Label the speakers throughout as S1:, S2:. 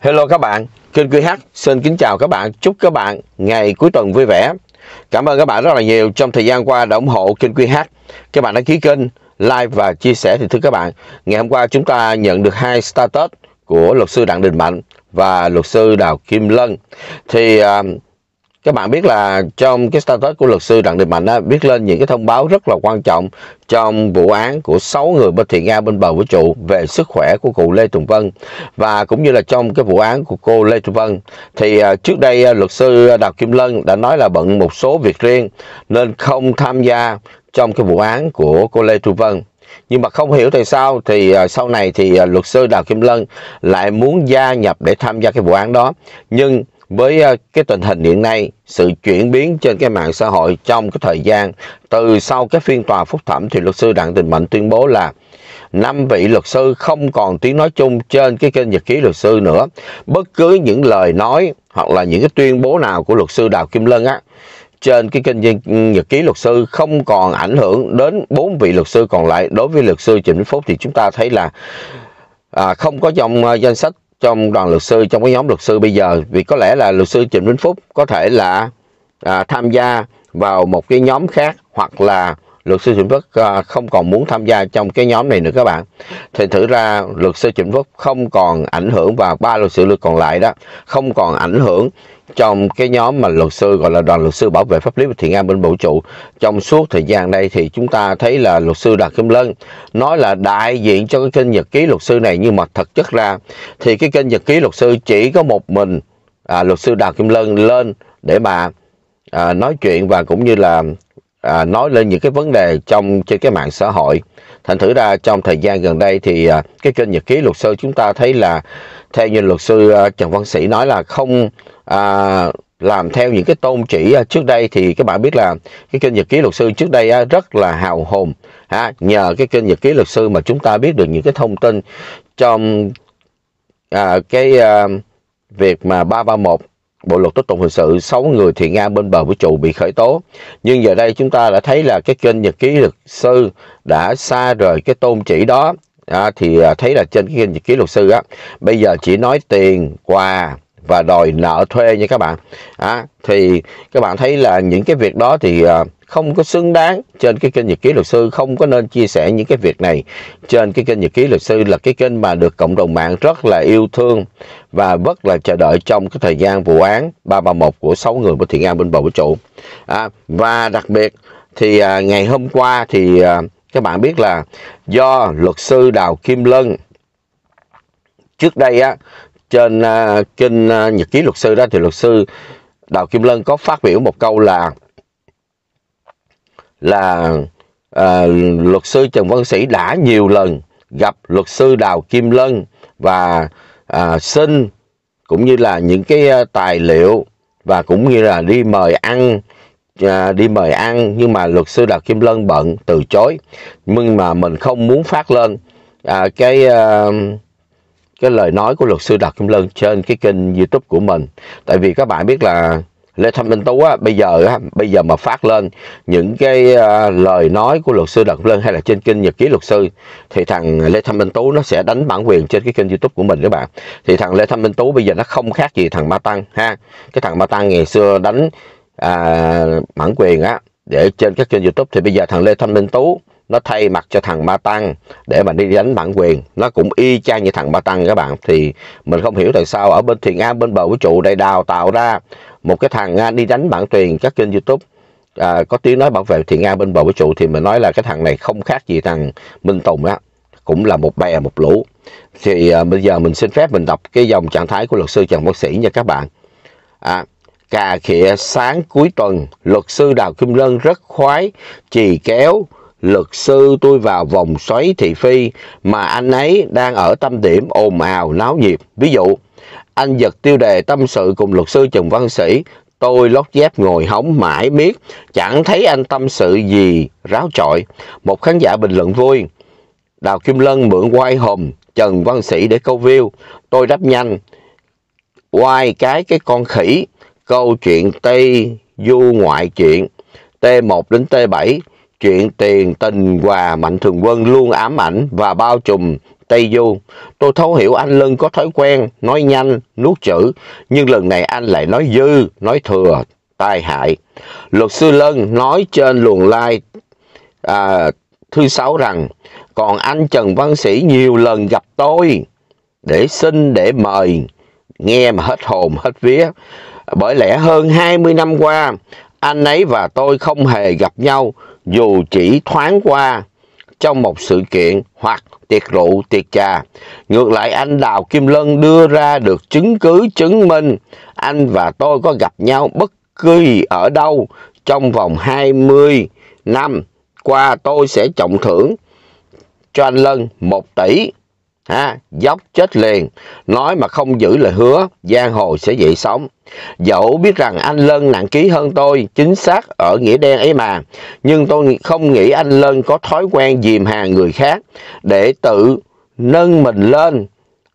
S1: Hello các bạn, kênh QH xin kính chào các bạn, chúc các bạn ngày cuối tuần vui vẻ. Cảm ơn các bạn rất là nhiều trong thời gian qua đã ủng hộ kênh QH. Các bạn đã ký kênh, like và chia sẻ thì thưa các bạn. Ngày hôm qua chúng ta nhận được hai status của luật sư Đặng Đình Mạnh và luật sư Đào Kim Lân. Thì uh, các bạn biết là trong cái status của luật sư Đặng Đình Mạnh á, viết lên những cái thông báo rất là quan trọng trong vụ án của 6 người bên thiện Nga bên bờ vũ trụ về sức khỏe của cụ Lê Tùng Vân và cũng như là trong cái vụ án của cô Lê Tùng Vân thì à, trước đây à, luật sư Đào Kim Lân đã nói là bận một số việc riêng nên không tham gia trong cái vụ án của cô Lê Tùng Vân nhưng mà không hiểu tại sao thì à, sau này thì luật sư Đào Kim Lân lại muốn gia nhập để tham gia cái vụ án đó nhưng với à, cái tình hình hiện nay, sự chuyển biến trên cái mạng xã hội trong cái thời gian từ sau cái phiên tòa phúc thẩm thì luật sư Đặng Đình Mạnh tuyên bố là năm vị luật sư không còn tiếng nói chung trên cái kênh nhật ký luật sư nữa. Bất cứ những lời nói hoặc là những cái tuyên bố nào của luật sư Đào Kim Lân á trên cái kênh ừ, nhật ký luật sư không còn ảnh hưởng đến bốn vị luật sư còn lại đối với luật sư Trịnh Phúc thì chúng ta thấy là à, không có trong à, danh sách trong đoàn luật sư trong cái nhóm luật sư bây giờ vì có lẽ là luật sư Trịnh Vĩnh Phúc có thể là à, tham gia vào một cái nhóm khác hoặc là luật sư Trịnh Phước à, không còn muốn tham gia trong cái nhóm này nữa các bạn. Thì thử ra luật sư Trịnh Phước không còn ảnh hưởng và ba luật sư luật còn lại đó không còn ảnh hưởng trong cái nhóm mà luật sư gọi là đoàn luật sư bảo vệ pháp lý và thiện an bên bộ trụ trong suốt thời gian đây thì chúng ta thấy là luật sư Đạt Kim Lân nói là đại diện cho cái kênh nhật ký luật sư này nhưng mà thật chất ra thì cái kênh nhật ký luật sư chỉ có một mình à, luật sư Đào Kim Lân lên để mà à, nói chuyện và cũng như là à, nói lên những cái vấn đề trong trên cái mạng xã hội thành thử ra trong thời gian gần đây thì à, cái kênh nhật ký luật sư chúng ta thấy là theo như luật sư à, trần văn sĩ nói là không à, làm theo những cái tôn chỉ à, trước đây thì các bạn biết là cái kênh nhật ký luật sư trước đây à, rất là hào hùng. ha à, nhờ cái kênh nhật ký luật sư mà chúng ta biết được những cái thông tin trong à, cái à, việc mà 331 Bộ luật tố tụng hình sự 6 người thiện nga bên bờ vũ trụ bị khởi tố. Nhưng giờ đây chúng ta đã thấy là cái kênh nhật ký luật sư đã xa rời cái tôn chỉ đó. À, thì à, thấy là trên cái kênh nhật ký luật sư á, bây giờ chỉ nói tiền, quà, và đòi nợ thuê nha các bạn à, thì các bạn thấy là những cái việc đó thì à, không có xứng đáng trên cái kênh nhật ký luật sư không có nên chia sẻ những cái việc này trên cái kênh nhật ký luật sư là cái kênh mà được cộng đồng mạng rất là yêu thương và rất là chờ đợi trong cái thời gian vụ án 331 của 6 người của Thiện An bên bầu vũ trụ à, và đặc biệt thì à, ngày hôm qua thì à, các bạn biết là do luật sư Đào Kim Lân trước đây á trên uh, kênh uh, nhật ký luật sư đó thì luật sư đào kim lân có phát biểu một câu là là uh, luật sư trần văn sĩ đã nhiều lần gặp luật sư đào kim lân và uh, xin cũng như là những cái uh, tài liệu và cũng như là đi mời ăn à, đi mời ăn nhưng mà luật sư Đào Kim Lân bận từ chối nhưng mà mình không muốn phát lên à, cái à, cái lời nói của luật sư Đặng Kim Lân trên cái kênh YouTube của mình. Tại vì các bạn biết là Lê Thanh Minh Tú á, bây giờ á, bây giờ mà phát lên những cái à, lời nói của luật sư Đặng Kim Lân hay là trên kênh Nhật ký luật sư thì thằng Lê Thanh Minh Tú nó sẽ đánh bản quyền trên cái kênh YouTube của mình các bạn. Thì thằng Lê Thanh Minh Tú bây giờ nó không khác gì thằng Ma Tăng ha. Cái thằng Ma Tăng ngày xưa đánh à, bản quyền á để trên các kênh YouTube thì bây giờ thằng Lê Thanh Minh Tú nó thay mặt cho thằng ba Tăng để mà đi đánh bản quyền nó cũng y chang như thằng ba Tăng các bạn thì mình không hiểu tại sao ở bên thiền an bên bờ vũ trụ đây đào tạo ra một cái thằng à, đi đánh bản quyền các kênh YouTube à, có tiếng nói bảo vệ thiện an bên bờ vũ trụ thì mình nói là cái thằng này không khác gì thằng Minh Tùng á cũng là một bè một lũ thì à, bây giờ mình xin phép mình đọc cái dòng trạng thái của luật sư Trần Bác Sĩ nha các bạn à, cà khịa sáng cuối tuần luật sư Đào Kim Lân rất khoái trì kéo luật sư tôi vào vòng xoáy thị phi mà anh ấy đang ở tâm điểm ồn ào náo nhiệt. Ví dụ, anh giật tiêu đề tâm sự cùng luật sư Trần Văn Sĩ, tôi lót dép ngồi hóng mãi miết, chẳng thấy anh tâm sự gì ráo trọi. Một khán giả bình luận vui, Đào Kim Lân mượn quay hồng Trần Văn Sĩ để câu view, tôi đáp nhanh, quay cái cái con khỉ, câu chuyện Tây Du ngoại chuyện, T1 đến T7 Chuyện tiền tình hòa mạnh thường quân luôn ám ảnh và bao trùm Tây Du. Tôi thấu hiểu anh Lân có thói quen nói nhanh, nuốt chữ, nhưng lần này anh lại nói dư, nói thừa, tai hại. Luật sư Lân nói trên luồng like à, thứ sáu rằng, còn anh Trần Văn Sĩ nhiều lần gặp tôi để xin, để mời, nghe mà hết hồn, hết vía. Bởi lẽ hơn 20 năm qua, anh ấy và tôi không hề gặp nhau, dù chỉ thoáng qua trong một sự kiện hoặc tiệc rượu, tiệc trà. Ngược lại anh Đào Kim Lân đưa ra được chứng cứ chứng minh anh và tôi có gặp nhau bất cứ ở đâu trong vòng 20 năm qua tôi sẽ trọng thưởng cho anh Lân 1 tỷ ha, dốc chết liền, nói mà không giữ lời hứa, giang hồ sẽ dậy sống. Dẫu biết rằng anh Lân nặng ký hơn tôi, chính xác ở nghĩa đen ấy mà, nhưng tôi không nghĩ anh Lân có thói quen dìm hàng người khác để tự nâng mình lên,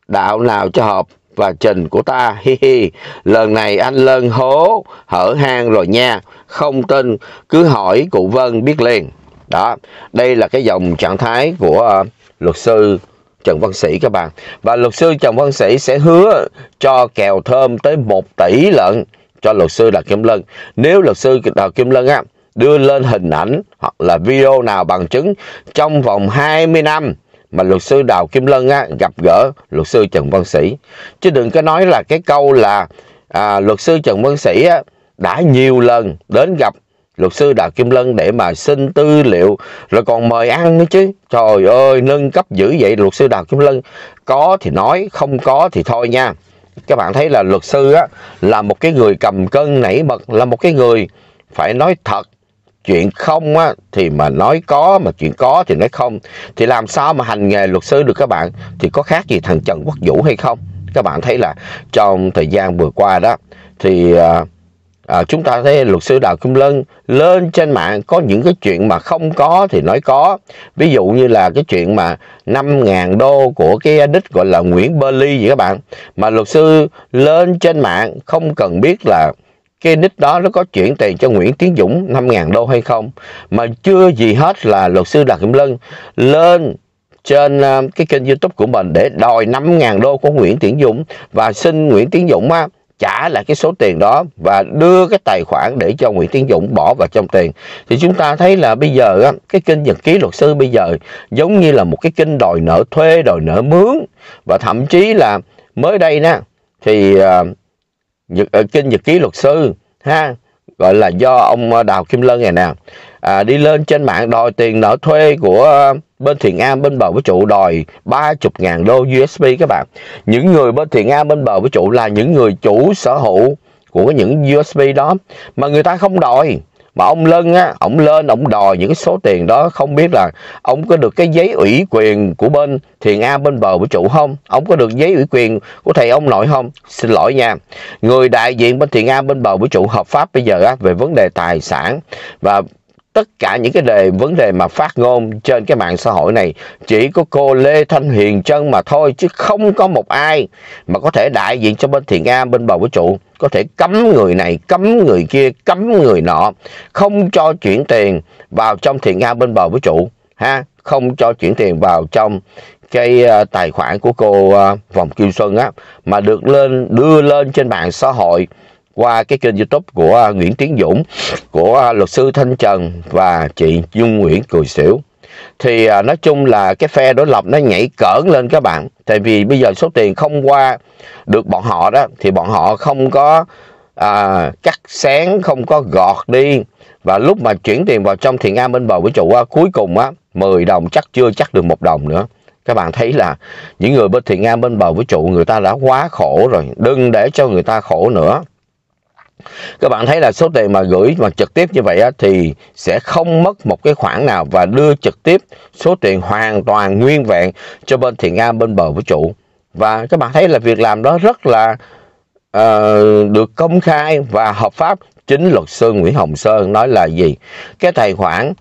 S1: đạo nào cho hợp và trình của ta, hi hi, lần này anh Lân hố, hở hang rồi nha, không tin, cứ hỏi cụ Vân biết liền. Đó, đây là cái dòng trạng thái của uh, luật sư Trần Văn Sĩ các bạn. Và luật sư Trần Văn Sĩ sẽ hứa cho kèo thơm tới 1 tỷ lận cho luật sư Đào Kim Lân. Nếu luật sư Đào Kim Lân á, đưa lên hình ảnh hoặc là video nào bằng chứng trong vòng 20 năm mà luật sư Đào Kim Lân á, gặp gỡ luật sư Trần Văn Sĩ. Chứ đừng có nói là cái câu là à, luật sư Trần Văn Sĩ á, đã nhiều lần đến gặp luật sư Đào Kim Lân để mà xin tư liệu rồi còn mời ăn nữa chứ trời ơi nâng cấp dữ vậy luật sư Đào Kim Lân có thì nói không có thì thôi nha các bạn thấy là luật sư á, là một cái người cầm cân nảy mật là một cái người phải nói thật chuyện không á, thì mà nói có mà chuyện có thì nói không thì làm sao mà hành nghề luật sư được các bạn thì có khác gì thằng Trần Quốc Vũ hay không các bạn thấy là trong thời gian vừa qua đó thì uh, à, chúng ta thấy luật sư Đào Kim Lân lên trên mạng có những cái chuyện mà không có thì nói có ví dụ như là cái chuyện mà 5.000 đô của cái đích gọi là Nguyễn Berly vậy các bạn mà luật sư lên trên mạng không cần biết là cái nick đó nó có chuyển tiền cho Nguyễn Tiến Dũng 5.000 đô hay không mà chưa gì hết là luật sư Đào Kim Lân lên trên à, cái kênh youtube của mình để đòi 5.000 đô của Nguyễn Tiến Dũng và xin Nguyễn Tiến Dũng á, à, trả lại cái số tiền đó và đưa cái tài khoản để cho Nguyễn Tiến Dũng bỏ vào trong tiền thì chúng ta thấy là bây giờ cái kinh nhật ký luật sư bây giờ giống như là một cái kinh đòi nợ thuê đòi nợ mướn và thậm chí là mới đây nè thì uh, nhật, uh, nhật ký luật sư ha gọi là do ông ờ, Đào Kim Lân này nè à, đi lên trên mạng đòi tiền nợ thuê của ờ, bên Thiện Am bên bờ vũ trụ đòi 30.000 đô USD các bạn. Những người bên Thiện Am bên bờ vũ trụ là những người chủ sở hữu của những USB đó mà người ta không đòi mà ông lân á ông lên ông đòi những số tiền đó không biết là ông có được cái giấy ủy quyền của bên thiền a bên bờ vũ trụ không ông có được giấy ủy quyền của thầy ông nội không xin lỗi nha người đại diện bên thiền a bên bờ vũ trụ hợp pháp bây giờ á về vấn đề tài sản và tất cả những cái đề vấn đề mà phát ngôn trên cái mạng xã hội này chỉ có cô Lê Thanh Hiền Trân mà thôi chứ không có một ai mà có thể đại diện cho bên Thiện Am bên bầu vũ trụ có thể cấm người này cấm người kia cấm người nọ không cho chuyển tiền vào trong Thiện Am bên bầu vũ trụ ha không cho chuyển tiền vào trong cái ờ, tài khoản của cô ờ, Vòng Kim Xuân á mà được lên đưa lên trên mạng xã hội qua cái kênh youtube của à, Nguyễn Tiến Dũng, của à, luật sư Thanh Trần và chị Dung Nguyễn Cười Xỉu. Thì à, nói chung là cái phe đối lập nó nhảy cỡn lên các bạn. Tại vì bây giờ số tiền không qua được bọn họ đó thì bọn họ không có à, cắt sáng, không có gọt đi. Và lúc mà chuyển tiền vào trong thiền am bên bờ với chủ á, cuối cùng á 10 đồng chắc chưa chắc được một đồng nữa các bạn thấy là những người bên thiện an bên bờ vũ trụ người ta đã quá khổ rồi đừng để cho người ta khổ nữa các bạn thấy là số tiền mà gửi mà trực tiếp như vậy á, thì sẽ không mất một cái khoản nào và đưa trực tiếp số tiền hoàn toàn nguyên vẹn cho bên thiện nga bên bờ vũ trụ và các bạn thấy là việc làm đó rất là uh, được công khai và hợp pháp chính luật sư Nguyễn Hồng Sơn nói là gì cái tài khoản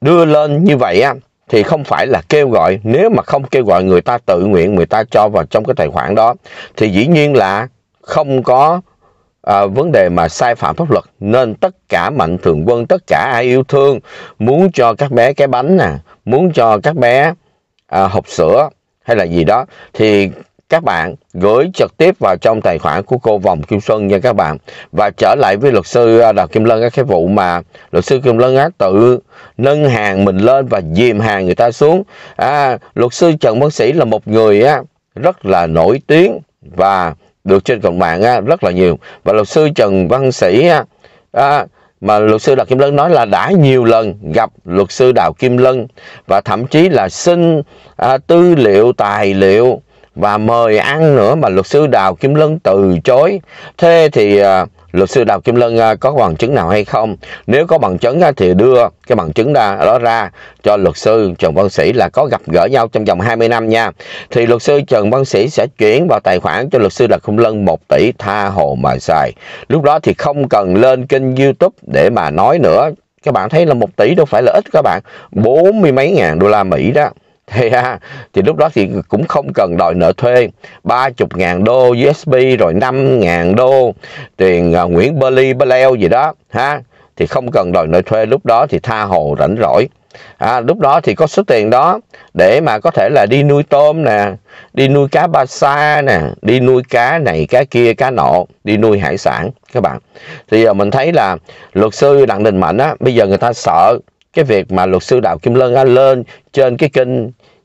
S1: đưa lên như vậy á thì không phải là kêu gọi nếu mà không kêu gọi người ta tự nguyện người ta cho vào trong cái tài khoản đó thì dĩ nhiên là không có à, vấn đề mà sai phạm pháp luật nên tất cả mạnh thường quân tất cả ai yêu thương muốn cho các bé cái bánh nè muốn cho các bé à, hộp sữa hay là gì đó thì các bạn gửi trực tiếp vào trong tài khoản của cô Vòng Kim Xuân nha các bạn. Và trở lại với luật sư ờ, Đào Kim Lân cái vụ mà luật sư Kim Lân á tự nâng hàng mình lên và dìm hàng người ta xuống. À, luật sư Trần Văn Sĩ là một người á rất là nổi tiếng và được trên cộng mạng á, rất là nhiều và luật sư Trần Văn Sĩ á, á, mà luật sư Đào Kim Lân nói là đã nhiều lần gặp luật sư Đào Kim Lân và thậm chí là xin à, tư liệu tài liệu và mời ăn nữa mà luật sư Đào Kim Lân từ chối thế thì à, luật sư Đào Kim Lân à, có bằng chứng nào hay không nếu có bằng chứng à, thì đưa cái bằng chứng đó ra cho luật sư Trần Văn Sĩ là có gặp gỡ nhau trong vòng 20 năm nha thì luật sư Trần Văn Sĩ sẽ chuyển vào tài khoản cho luật sư Đào Kim Lân 1 tỷ tha hồ mà xài lúc đó thì không cần lên kênh YouTube để mà nói nữa các bạn thấy là 1 tỷ đâu phải là ít các bạn bốn mươi mấy ngàn đô la Mỹ đó thì ha thì lúc đó thì cũng không cần đòi nợ thuê 30.000 đô USD rồi 5.000 đô tiền à, Nguyễn Berly Berleo gì đó ha thì không cần đòi nợ thuê lúc đó thì tha hồ rảnh rỗi à, lúc đó thì có số tiền đó để mà có thể là đi nuôi tôm nè đi nuôi cá ba sa nè đi nuôi cá này cá kia cá nọ đi nuôi hải sản các bạn thì giờ à, mình thấy là luật sư đặng đình mạnh á bây giờ người ta sợ cái việc mà luật sư Đào Kim Lân lên trên cái kênh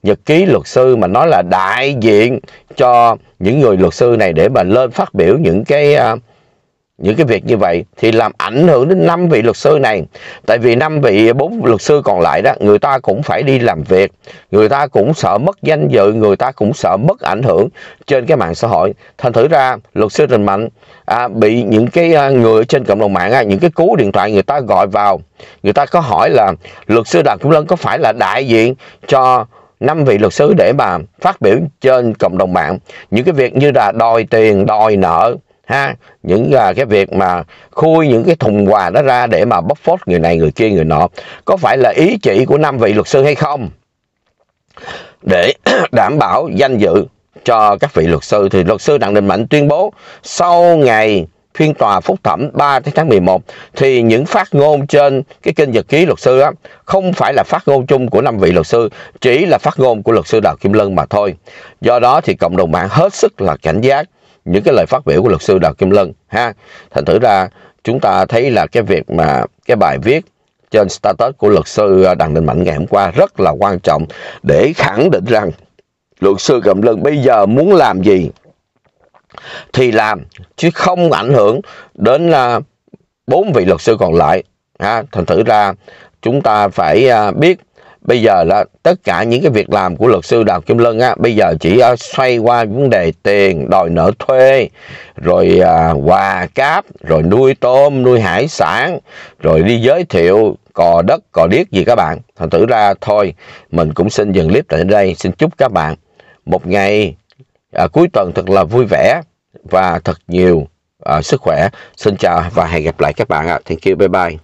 S1: Nhật ký luật sư mà nói là đại diện cho những người luật sư này để mà lên phát biểu những cái uh, những cái việc như vậy thì làm ảnh hưởng đến năm vị luật sư này tại vì năm vị bốn luật sư còn lại đó người ta cũng phải đi làm việc người ta cũng sợ mất danh dự người ta cũng sợ mất ảnh hưởng trên cái mạng xã hội thành thử ra luật sư trình mạnh à, bị những cái à, người trên cộng đồng mạng à, những cái cú điện thoại người ta gọi vào người ta có hỏi là luật sư đặng trung lân có phải là đại diện cho năm vị luật sư để mà phát biểu trên cộng đồng mạng những cái việc như là đòi tiền đòi nợ ha những à, cái việc mà khui những cái thùng quà đó ra để mà bóc phốt người này người kia người nọ có phải là ý chỉ của năm vị luật sư hay không để đảm bảo danh dự cho các vị luật sư thì luật sư đặng đình mạnh tuyên bố sau ngày phiên tòa phúc thẩm 3 tháng 11 thì những phát ngôn trên cái kênh nhật ký luật sư đó, không phải là phát ngôn chung của năm vị luật sư, chỉ là phát ngôn của luật sư Đào Kim Lân mà thôi. Do đó thì cộng đồng mạng hết sức là cảnh giác những cái lời phát biểu của luật sư Đào Kim Lân ha. Thành thử ra chúng ta thấy là cái việc mà cái bài viết trên status của luật sư à, Đặng Đình Mạnh ngày hôm qua rất là quan trọng để khẳng định rằng luật sư cầm Lân bây giờ muốn làm gì thì làm chứ không ảnh hưởng đến à, bốn vị luật sư còn lại. Ha, thành thử ra chúng ta phải à, biết bây giờ là tất cả những cái việc làm của luật sư Đào Kim Lân á, bây giờ chỉ ờ, xoay qua vấn đề tiền, đòi nợ thuê, rồi uh, quà cáp, rồi nuôi tôm, nuôi hải sản, rồi đi giới thiệu cò đất, cò điếc gì các bạn. Thành thử ra thôi, mình cũng xin dừng clip tại đây. Xin chúc các bạn một ngày uh, cuối tuần thật là vui vẻ và thật nhiều uh, sức khỏe. Xin chào và hẹn gặp lại các bạn ạ. Uh. Thank you, bye bye.